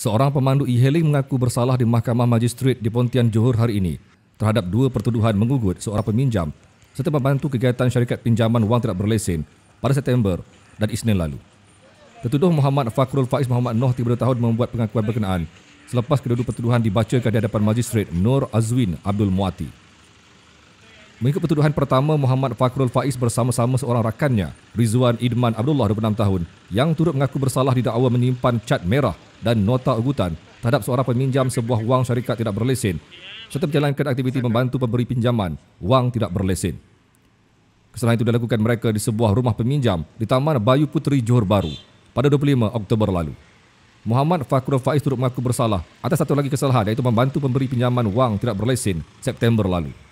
Seorang pemandu e-hailing mengaku bersalah di Mahkamah Majistret di Pontian Johor hari ini terhadap dua pertuduhan mengugut seorang peminjam serta membantu kegiatan syarikat pinjaman wang tidak berlesen pada September dan Isnin lalu. Tertuduh Muhammad Fakrul Faiz Muhammad Noh tiba tiba tahun membuat pengakuan berkenaan selepas kedua-dua pertuduhan dibacakan di hadapan Majistret Nur Azwin Abdul Muati. Mengikut pertuduhan pertama, Muhammad Fakrul Faiz bersama-sama seorang rakannya, Rizwan Idman Abdullah, 26 tahun, yang turut mengaku bersalah didakwa menyimpan cat merah dan nota ugutan terhadap seorang peminjam sebuah wang syarikat tidak berlesen serta menjalankan aktiviti membantu pemberi pinjaman wang tidak berlesen. Kesalahan itu dilakukan mereka di sebuah rumah peminjam di Taman Bayu Puteri Johor Baru pada 25 Oktober lalu. Muhammad Fakrul Faiz turut mengaku bersalah atas satu lagi kesalahan iaitu membantu pemberi pinjaman wang tidak berlesen September lalu.